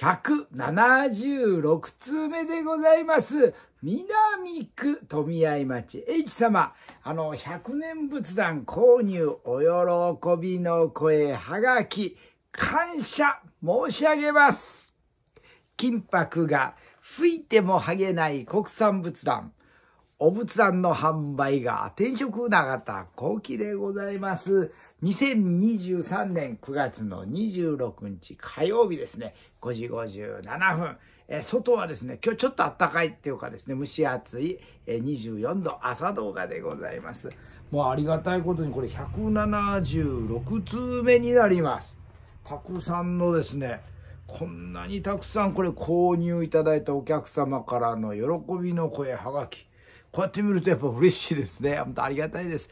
176通目でございます。南区富合町 H 様、あの、百年仏壇購入お喜びの声はがき、感謝申し上げます。金箔が吹いても剥げない国産仏壇。お仏壇の販売が転職永田後期でございます。2023年9月の26日火曜日ですね。5時57分。え外はですね、今日ちょっと暖かいっていうかですね、蒸し暑い、え24度朝動画でございます。もうありがたいことにこれ176通目になります。たくさんのですね、こんなにたくさんこれ購入いただいたお客様からの喜びの声はがき。こうやって見るとやっぱ嬉しいですね。本当ありがたいです。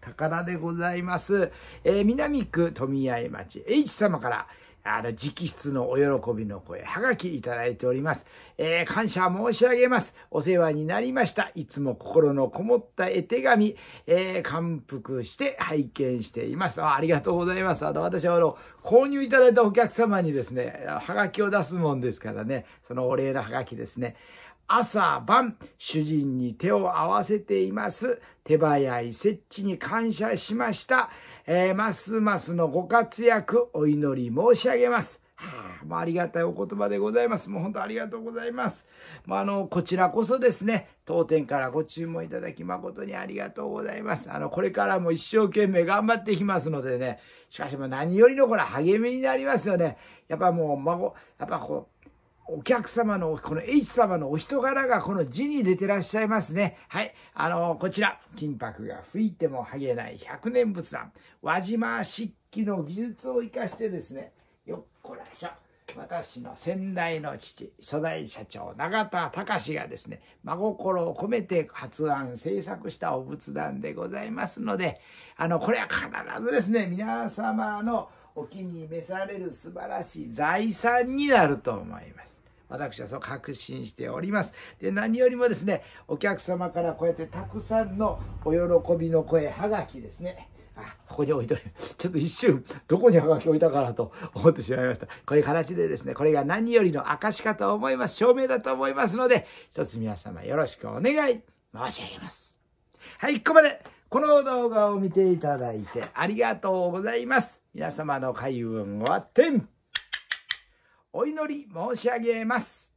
宝でございます。えー、南区富合町 H 様から、あの、直筆のお喜びの声、はがきいただいております。えー、感謝申し上げます。お世話になりました。いつも心のこもった絵手紙、えー、感服して拝見しています。あありがとうございます。あの、私は、あの、購入いただいたお客様にですね、はがきを出すもんですからね、そのお礼のはがきですね。朝晩、主人に手を合わせています。手早い設置に感謝しました。えー、ますますのご活躍、お祈り申し上げます。はあ、もうありがたいお言葉でございます。もう本当ありがとうございます。まあ、あの、こちらこそですね、当店からご注文いただき誠にありがとうございます。あの、これからも一生懸命頑張っていきますのでね、しかしも何よりのこれ励みになりますよね。やっぱもう孫、やっぱこう、お客様の、この H 様のお人柄がこの字に出てらっしゃいますね。はい。あのー、こちら、金箔が吹いても剥げない百年仏壇。輪島漆器の技術を生かしてですね、よっこらしょ。私の先代の父、初代社長、永田隆がですね、真心を込めて発案、制作したお仏壇でございますので、あの、これは必ずですね、皆様のお気に召される素晴らしい財産になると思います。私はそう確信しております。で、何よりもですね、お客様からこうやってたくさんのお喜びの声、はがきですね。あ、ここに置いとる。ちょっと一瞬、どこにはがき置いたかなと思ってしまいました。こういう形でですね、これが何よりの証かと思います。証明だと思いますので、一つ皆様よろしくお願い申し上げます。はい、ここまで。この動画を見ていただいてありがとうございます。皆様の開運は天。ってお祈り申し上げます。